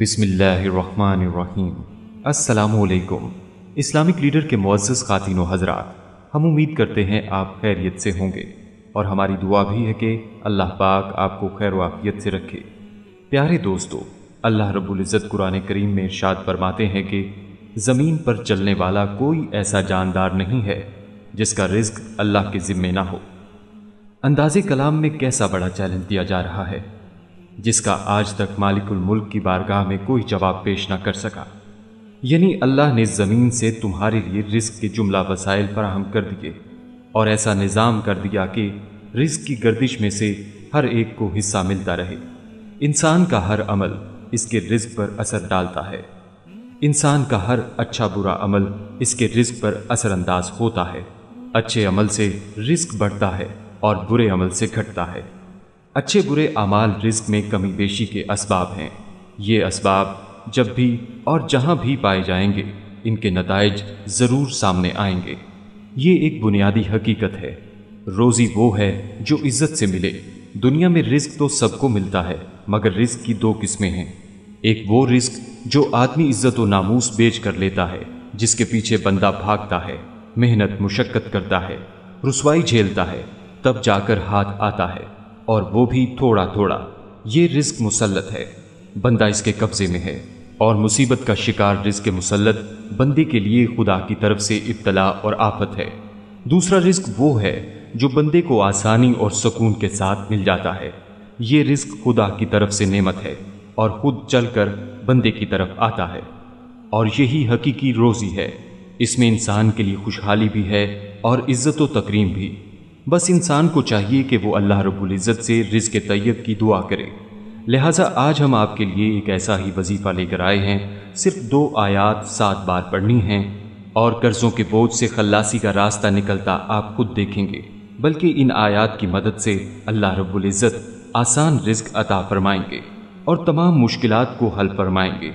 बिसमीम् असलकुम Islamic leader के मुज्ज़ ख़ातिन हजरात हम उम्मीद करते हैं आप खैरियत से होंगे और हमारी दुआ भी है कि अल्लाह पाक आपको खैर वाफियत से रखे प्यारे दोस्तों अल्लाह रब्ज़त कुरान करीम में इर्शाद फरमाते हैं कि ज़मीन पर चलने वाला कोई ऐसा जानदार नहीं है जिसका रिज्क अल्लाह के ज़िम्मे ना हो अंदाज़ कलाम में कैसा बड़ा चैलेंज दिया जा रहा है जिसका आज तक मालिकुल मुल्क की बारगाह में कोई जवाब पेश न कर सका यानी अल्लाह ने ज़मीन से तुम्हारे लिए रिस्क के जुमला वसाइल फराहम कर दिए और ऐसा निज़ाम कर दिया कि रिस्क की गर्दिश में से हर एक को हिस्सा मिलता रहे इंसान का हर अमल इसके रिस्क पर असर डालता है इंसान का हर अच्छा बुरा अमल इसके रिस्क पर असरअंदाज होता है अच्छे अमल से रिस्क बढ़ता है और बुरे अमल से घटता है अच्छे बुरे अमाल रिस्क में कमी बेशी के इसबाब हैं ये इसबाब जब भी और जहाँ भी पाए जाएंगे इनके नतज ज़रूर सामने आएंगे ये एक बुनियादी हकीकत है रोज़ी वो है जो इज्जत से मिले दुनिया में रिस्क तो सबको मिलता है मगर रिस्क की दो किस्में हैं एक वो रिस्क जो आदमी इज्जत व नामूस बेच कर लेता है जिसके पीछे बंदा भागता है मेहनत मुशक्क़त करता है रसवाई झेलता है तब जाकर हाथ आता है और वो भी थोड़ा थोड़ा ये रिस्क मुसलत है बंदा इसके कब्ज़े में है और मुसीबत का शिकार रिस्क मुसलत बंदे के लिए खुदा की तरफ से इब्तला और आफत है दूसरा रिस्क वो है जो बंदे को आसानी और सुकून के साथ मिल जाता है ये रिस्क खुदा की तरफ से नेमत है और खुद चलकर बंदे की तरफ आता है और यही हकीकी रोज़ी है इसमें इंसान के लिए खुशहाली भी है और इज़्ज़त व तकरीम भी बस इंसान को चाहिए कि वो अल्लाह इज़्ज़त से रिज के तैयब की दुआ करे लिहाजा आज हम आपके लिए एक ऐसा ही वजीफ़ा लेकर आए हैं सिर्फ दो आयात सात बार पढ़नी हैं और कर्ज़ों के बोझ से खल्लासी का रास्ता निकलता आप खुद देखेंगे बल्कि इन आयात की मदद से अल्लाह रबुल्ज़त आसान रिज्क अता फरमाएंगे और तमाम मुश्किल को हल फरमाएंगे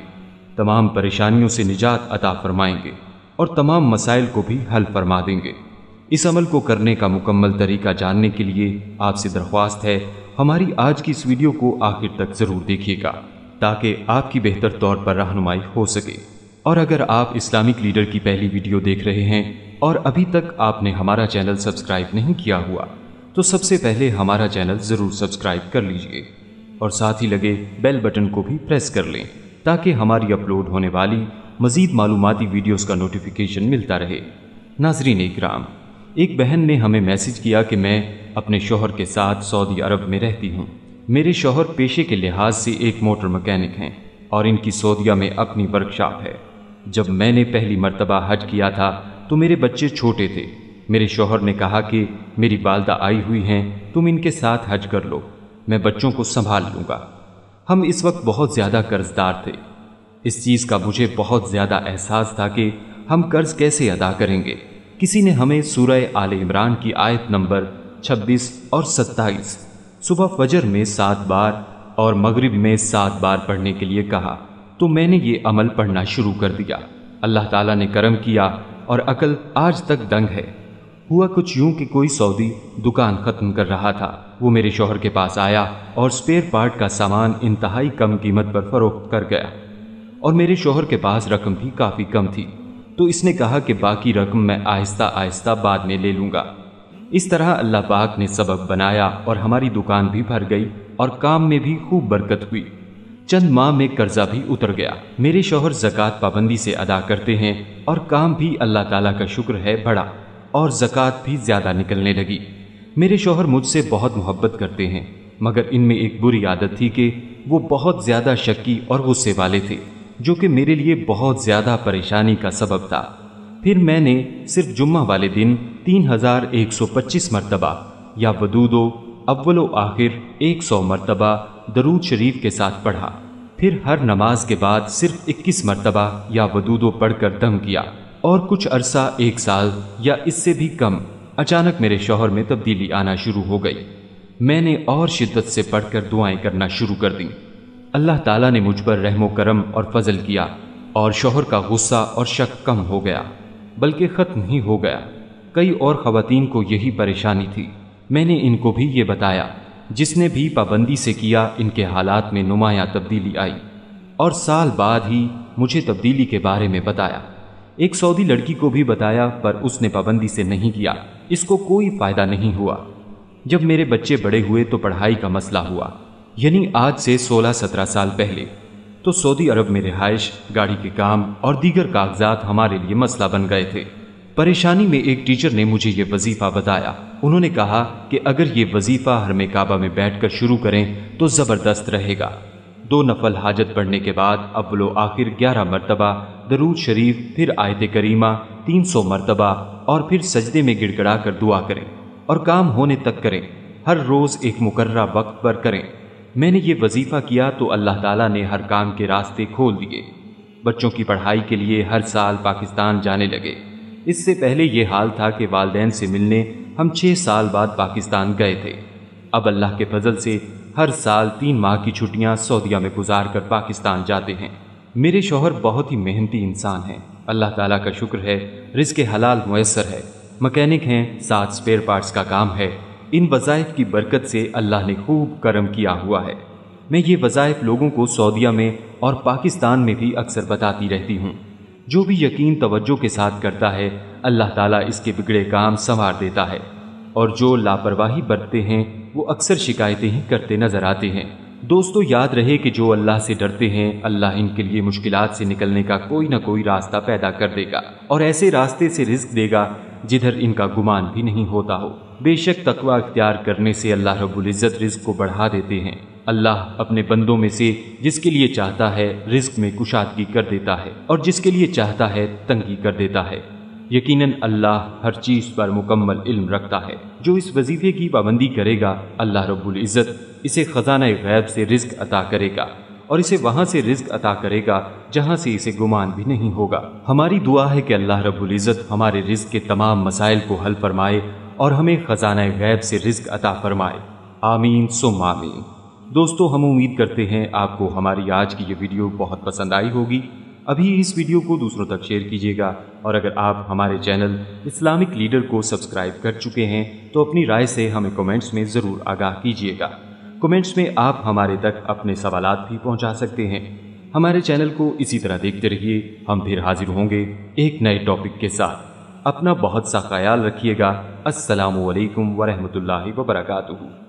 तमाम परेशानियों से निजात अता फरमाएंगे और तमाम मसाइल को भी हल फरमा देंगे इस अमल को करने का मुकम्मल तरीका जानने के लिए आपसे दरख्वास्त है हमारी आज की इस वीडियो को आखिर तक ज़रूर देखिएगा ताकि आपकी बेहतर तौर पर रहनुमाई हो सके और अगर आप इस्लामिक लीडर की पहली वीडियो देख रहे हैं और अभी तक आपने हमारा चैनल सब्सक्राइब नहीं किया हुआ तो सबसे पहले हमारा चैनल ज़रूर सब्सक्राइब कर लीजिए और साथ ही लगे बेल बटन को भी प्रेस कर लें ताकि हमारी अपलोड होने वाली मज़ीद मालूमती वीडियोज़ का नोटिफिकेशन मिलता रहे नाजरीन राम एक बहन ने हमें मैसेज किया कि मैं अपने शोहर के साथ सऊदी अरब में रहती हूँ मेरे शोहर पेशे के लिहाज से एक मोटर मकैनिक हैं और इनकी सऊदीया में अपनी वर्कशॉप है जब मैंने पहली मरतबा हज किया था तो मेरे बच्चे छोटे थे मेरे शोहर ने कहा कि मेरी वालदा आई हुई हैं तुम इनके साथ हज कर लो मैं बच्चों को संभाल लूँगा हम इस वक्त बहुत ज़्यादा कर्जदार थे इस चीज़ का मुझे बहुत ज़्यादा एहसास था कि हम कर्ज कैसे अदा करेंगे किसी ने हमें सूरह आल इमरान की आयत नंबर 26 और 27 सुबह फजर में सात बार और मगरिब में सात बार पढ़ने के लिए कहा तो मैंने ये अमल पढ़ना शुरू कर दिया अल्लाह ताला ने करम किया और अकल आज तक दंग है हुआ कुछ यूं कि कोई सऊदी दुकान ख़त्म कर रहा था वो मेरे शोहर के पास आया और स्पेयर पार्ट का सामान इंतहाई कम कीमत पर फरोख्त कर गया और मेरे शोहर के पास रकम भी काफ़ी कम थी तो इसने कहा कि बाकी रकम मैं आहिस्ता आहिस्ता बाद में ले लूँगा इस तरह अल्लाह पाक ने सबक बनाया और हमारी दुकान भी भर गई और काम में भी खूब बरकत हुई चंद माह में कर्जा भी उतर गया मेरे शोहर जक़ात पाबंदी से अदा करते हैं और काम भी अल्लाह ताला का शुक्र है बड़ा और जक़ात भी ज़्यादा निकलने लगी मेरे शोहर मुझसे बहुत मोहब्बत करते हैं मगर इनमें एक बुरी आदत थी कि वो बहुत ज़्यादा शक्की और गुस्से वाले थे जो कि मेरे लिए बहुत ज़्यादा परेशानी का सबब था फिर मैंने सिर्फ जुम्मा वाले दिन 3125 मरतबा या वदूदो अव्वलो आखिर 100 मरतबा दरूद शरीफ के साथ पढ़ा फिर हर नमाज के बाद सिर्फ 21 मरतबा या वदूदो पढ़कर दम किया और कुछ अरसा एक साल या इससे भी कम अचानक मेरे शोहर में तब्दीली आना शुरू हो गई मैंने और शिद्दत से पढ़कर दुआएं करना शुरू कर दी अल्लाह ताला ने मुझ पर रहमो करम और फजल किया और शोहर का गुस्सा और शक कम हो गया बल्कि ख़त्म ही हो गया कई और खातन को यही परेशानी थी मैंने इनको भी ये बताया जिसने भी पाबंदी से किया इनके हालात में नुमाया तब्दीली आई और साल बाद ही मुझे तब्दीली के बारे में बताया एक सऊदी लड़की को भी बताया पर उसने पाबंदी से नहीं किया इसको कोई फ़ायदा नहीं हुआ जब मेरे बच्चे बड़े हुए तो पढ़ाई का मसला हुआ यानी आज से 16-17 साल पहले तो सऊदी अरब में रिहाइश गाड़ी के काम और दीगर कागजात हमारे लिए मसला बन गए थे परेशानी में एक टीचर ने मुझे ये वजीफ़ा बताया उन्होंने कहा कि अगर ये वजीफ़ा हरमे काबा में बैठकर शुरू करें तो ज़बरदस्त रहेगा दो नफल हाजत पढ़ने के बाद अव्वलो आखिर ग्यारह मरतबा दरूद शरीफ फिर आयत करीमा तीन सौ मरतबा और फिर सजदे में गिड़गड़ा कर दुआ करें और काम होने तक करें हर रोज़ एक मुकर्रा वक्त पर करें मैंने ये वजीफ़ा किया तो अल्लाह ताला ने हर काम के रास्ते खोल दिए बच्चों की पढ़ाई के लिए हर साल पाकिस्तान जाने लगे इससे पहले ये हाल था कि वालदेन से मिलने हम छः साल बाद पाकिस्तान गए थे अब अल्लाह के फजल से हर साल तीन माह की छुट्टियाँ सऊदिया में गुजार कर पाकिस्तान जाते हैं मेरे शोहर बहुत ही मेहनती इंसान हैं अल्लाह ताला का शुक्र है के हलाल मैसर है मकैनिक हैं साथ स्पेयर पार्ट्स का काम है इन वज़ायफ की बरकत से अल्लाह ने खूब करम किया हुआ है मैं ये वज़ायफ़ लोगों को सऊदिया में और पाकिस्तान में भी अक्सर बताती रहती हूँ जो भी यकीन तवज्जो के साथ करता है अल्लाह ताला इसके बिगड़े काम संवार देता है और जो लापरवाही बरतते हैं वो अक्सर शिकायतें ही करते नज़र आते हैं दोस्तों याद रहे कि जो अल्लाह से डरते हैं अल्लाह इनके लिए मुश्किल से निकलने का कोई ना कोई रास्ता पैदा कर देगा और ऐसे रास्ते से रिस्क देगा जिधर इनका गुमान भी नहीं होता हो बेशक तकवा अख्तियार करने से अल्लाह रबुल्ज़त रिज्क को बढ़ा देते हैं अल्लाह अपने बंदों में से जिसके लिए चाहता है रिज्क में कुशादगी कर देता है और जिसके लिए चाहता है तंगी कर देता है यकीनन अल्लाह हर चीज़ पर मुकम्मल इल्म रखता है जो इस वजीफे की पाबंदी करेगा अल्लाह रब्बुल इज़्ज़त इसे ख़जाना गैब से रिज्क अता करेगा और इसे वहाँ से रिज्क अता करेगा जहाँ से इसे गुमान भी नहीं होगा हमारी दुआ है कि अल्लाह रब्बुल इज़्ज़त हमारे रिज्क के तमाम मसाइल को हल फरमाए और हमें ख़जाना गैब से रिज्क अता फरमाए आमीन सुम आमीन दोस्तों हम उम्मीद करते हैं आपको हमारी आज की ये वीडियो बहुत पसंद आई होगी अभी इस वीडियो को दूसरों तक शेयर कीजिएगा और अगर आप हमारे चैनल इस्लामिक लीडर को सब्सक्राइब कर चुके हैं तो अपनी राय से हमें कमेंट्स में ज़रूर आगाह कीजिएगा कमेंट्स में आप हमारे तक अपने सवाल भी पहुंचा सकते हैं हमारे चैनल को इसी तरह देखते रहिए हम फिर हाजिर होंगे एक नए टॉपिक के साथ अपना बहुत सा ख्याल रखिएगा असलकम वरहमल वर्का